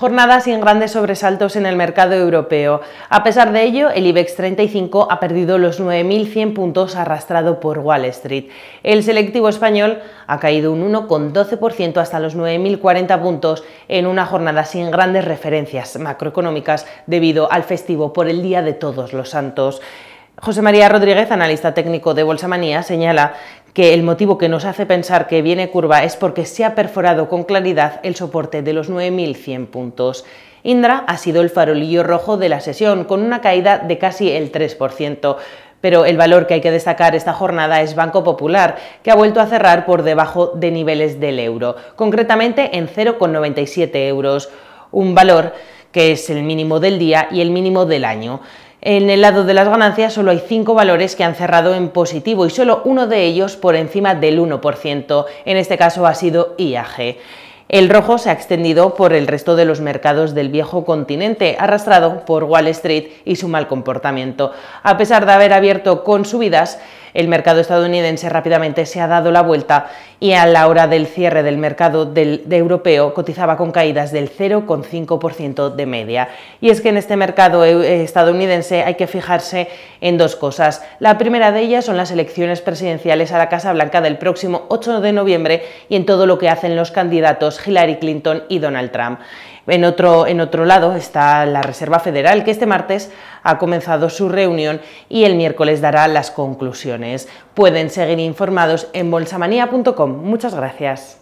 jornada sin grandes sobresaltos en el mercado europeo. A pesar de ello, el IBEX 35 ha perdido los 9.100 puntos arrastrado por Wall Street. El selectivo español ha caído un 1,12% hasta los 9.040 puntos en una jornada sin grandes referencias macroeconómicas debido al festivo por el Día de Todos los Santos. José María Rodríguez, analista técnico de Bolsa Manía, señala que el motivo que nos hace pensar que viene curva es porque se ha perforado con claridad el soporte de los 9.100 puntos. Indra ha sido el farolillo rojo de la sesión, con una caída de casi el 3%. Pero el valor que hay que destacar esta jornada es Banco Popular, que ha vuelto a cerrar por debajo de niveles del euro, concretamente en 0,97 euros, un valor que es el mínimo del día y el mínimo del año. En el lado de las ganancias solo hay cinco valores que han cerrado en positivo y solo uno de ellos por encima del 1%. En este caso ha sido IAG. El rojo se ha extendido por el resto de los mercados del viejo continente, arrastrado por Wall Street y su mal comportamiento. A pesar de haber abierto con subidas, el mercado estadounidense rápidamente se ha dado la vuelta y a la hora del cierre del mercado europeo cotizaba con caídas del 0,5% de media. Y es que en este mercado eh, estadounidense hay que fijarse en dos cosas. La primera de ellas son las elecciones presidenciales a la Casa Blanca del próximo 8 de noviembre y en todo lo que hacen los candidatos Hillary Clinton y Donald Trump. En otro, en otro lado está la Reserva Federal, que este martes ha comenzado su reunión y el miércoles dará las conclusiones. Pueden seguir informados en bolsamanía.com. Muchas gracias.